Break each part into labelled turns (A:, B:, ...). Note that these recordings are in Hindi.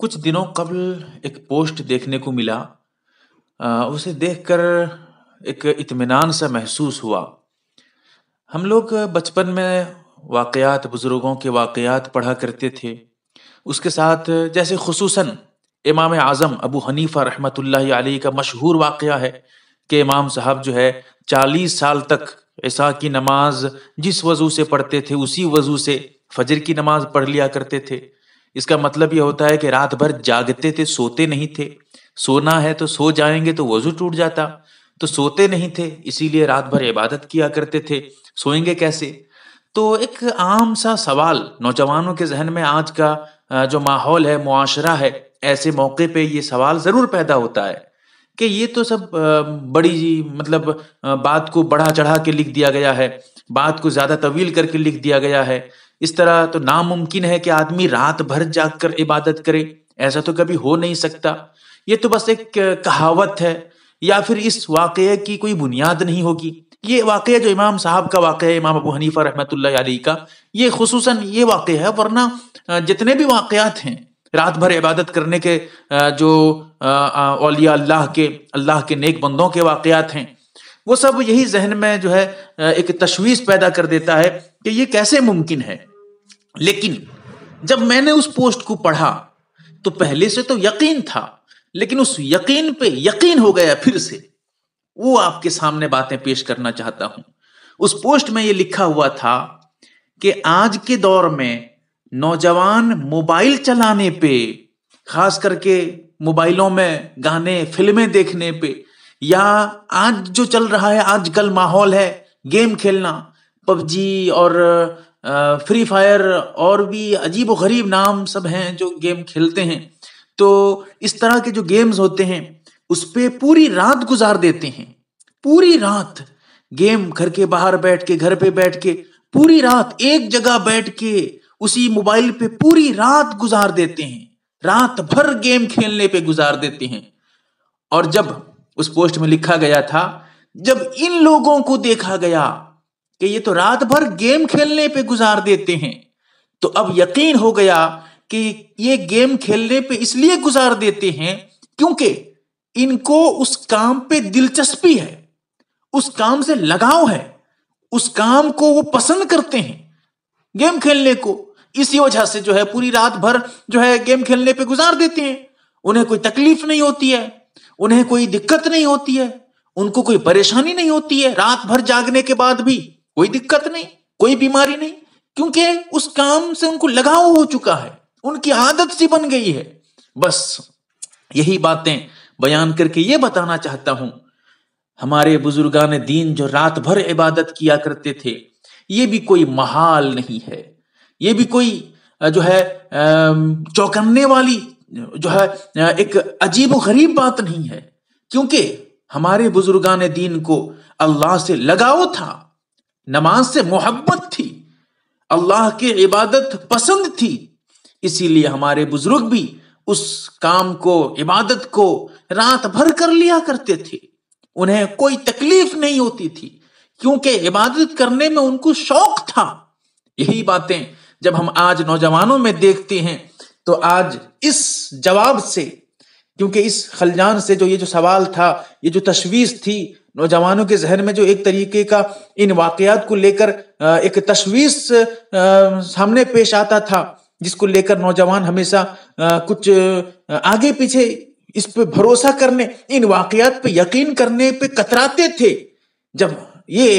A: कुछ दिनों कबल एक पोस्ट देखने को मिला उसे देखकर एक इतमान सा महसूस हुआ हम लोग बचपन में वाकयात बुज़ुर्गों के वाकयात पढ़ा करते थे उसके साथ जैसे खसूस इमाम आज़म अबू हनीफ़ा रहमत आल का मशहूर वाक़ है कि इमाम साहब जो है चालीस साल तक ऐसा की नमाज जिस वज़ू से पढ़ते थे उसी वज़ू से फजर की नमाज पढ़ लिया करते थे इसका मतलब यह होता है कि रात भर जागते थे सोते नहीं थे सोना है तो सो जाएंगे तो वजू टूट जाता तो सोते नहीं थे इसीलिए रात भर इबादत किया करते थे सोएंगे कैसे तो एक आम सा सवाल नौजवानों के जहन में आज का जो माहौल है मुआशरा है ऐसे मौके पे ये सवाल ज़रूर पैदा होता है कि ये तो सब बड़ी मतलब बात को बढ़ा चढ़ा के लिख दिया गया है बात को ज़्यादा तवील करके लिख दिया गया है इस तरह तो नामुमकिन है कि आदमी रात भर कर इबादत करे ऐसा तो कभी हो नहीं सकता ये तो बस एक कहावत है या फिर इस वाक़े की कोई बुनियाद नहीं होगी ये वाक़ जो इमाम साहब का वाक़ है इमाम अबू हनीफा रहमत का ये खसूस ये वाक़ है वरना जितने भी वाक़ात हैं रात भर इबादत करने के जो ओलिया अल्लाह के अल्लाह के नेक बंदों के वाक़ात हैं वो सब यही जहन में जो है एक तशवीश पैदा कर देता है कि ये कैसे मुमकिन है लेकिन जब मैंने उस पोस्ट को पढ़ा तो पहले से तो यकीन था लेकिन उस यकीन पे यकीन हो गया फिर से वो आपके सामने बातें पेश करना चाहता हूं उस पोस्ट में ये लिखा हुआ था कि आज के दौर में नौजवान मोबाइल चलाने पे खास करके मोबाइलों में गाने फिल्में देखने पे या आज जो चल रहा है आजकल माहौल है गेम खेलना पबजी और फ्री फायर और भी अजीब गरीब नाम सब हैं जो गेम खेलते हैं तो इस तरह के जो गेम्स होते हैं उस पर पूरी रात गुजार देते हैं पूरी रात गेम घर के बाहर बैठ के घर पे बैठ के पूरी रात एक जगह बैठ के उसी मोबाइल पे पूरी रात गुजार देते हैं रात भर गेम खेलने पे गुजार देते हैं और जब उस पोस्ट में लिखा गया था जब इन लोगों को देखा गया कि ये तो रात भर गेम खेलने पे गुजार देते हैं तो अब यकीन हो गया कि ये गेम खेलने पे इसलिए गुजार देते हैं क्योंकि इनको उस काम पे दिलचस्पी है उस काम से लगाव है उस काम को वो पसंद करते हैं गेम खेलने को इसी वजह से जो है पूरी रात भर जो है गेम खेलने पे गुजार देते हैं उन्हें कोई तकलीफ नहीं होती है उन्हें कोई दिक्कत नहीं होती है उनको कोई परेशानी नहीं होती है रात भर जागने के बाद भी कोई दिक्कत नहीं कोई बीमारी नहीं क्योंकि उस काम से उनको लगाव हो चुका है उनकी आदत सी बन गई है बस यही बातें बयान करके ये बताना चाहता हूं हमारे बुजुर्गान दीन जो रात भर इबादत किया करते थे ये भी कोई महाल नहीं है ये भी कोई जो है चौकन्ने वाली जो है एक अजीब गरीब बात नहीं है क्योंकि हमारे बुजुर्गान दीन को अल्लाह से लगाव था नमाज से मोहब्बत थी अल्लाह की इबादत पसंद थी इसीलिए हमारे बुजुर्ग भी उस काम को इबादत को रात भर कर लिया करते थे उन्हें कोई तकलीफ नहीं होती थी क्योंकि इबादत करने में उनको शौक था यही बातें जब हम आज नौजवानों में देखते हैं तो आज इस जवाब से क्योंकि इस खलजान से जो ये जो सवाल था ये जो तशवीश थी नौजवानों के जहन में जो एक तरीके का इन वाकयात को लेकर एक तशवीश सामने पेश आता था जिसको लेकर नौजवान हमेशा कुछ आगे पीछे इस पे भरोसा करने इन वाकयात पे यकीन करने पे कतराते थे जब ये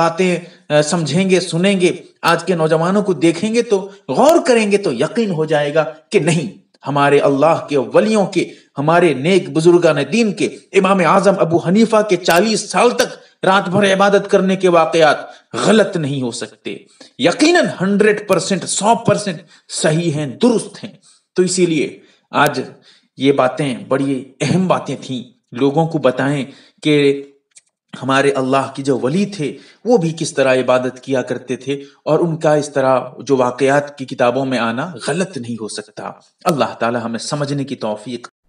A: बातें समझेंगे सुनेंगे आज के नौजवानों को देखेंगे तो गौर करेंगे तो यकीन हो जाएगा कि नहीं हमारे अल्लाह के वलियों के हमारे नेक बुजुर्गान दीन के इमाम आजम अबू हनीफा के चालीस साल तक रात भर इबादत करने के वाकयात गलत नहीं हो सकते यकीनन हंड्रेड परसेंट सौ परसेंट सही हैं दुरुस्त हैं तो इसीलिए आज ये बातें बड़ी अहम बातें थी लोगों को बताएं कि हमारे अल्लाह की जो वली थे वो भी किस तरह इबादत किया करते थे और उनका इस तरह जो वाकयात की किताबों में आना गलत नहीं हो सकता अल्लाह ताला हमें
B: समझने की तौफीक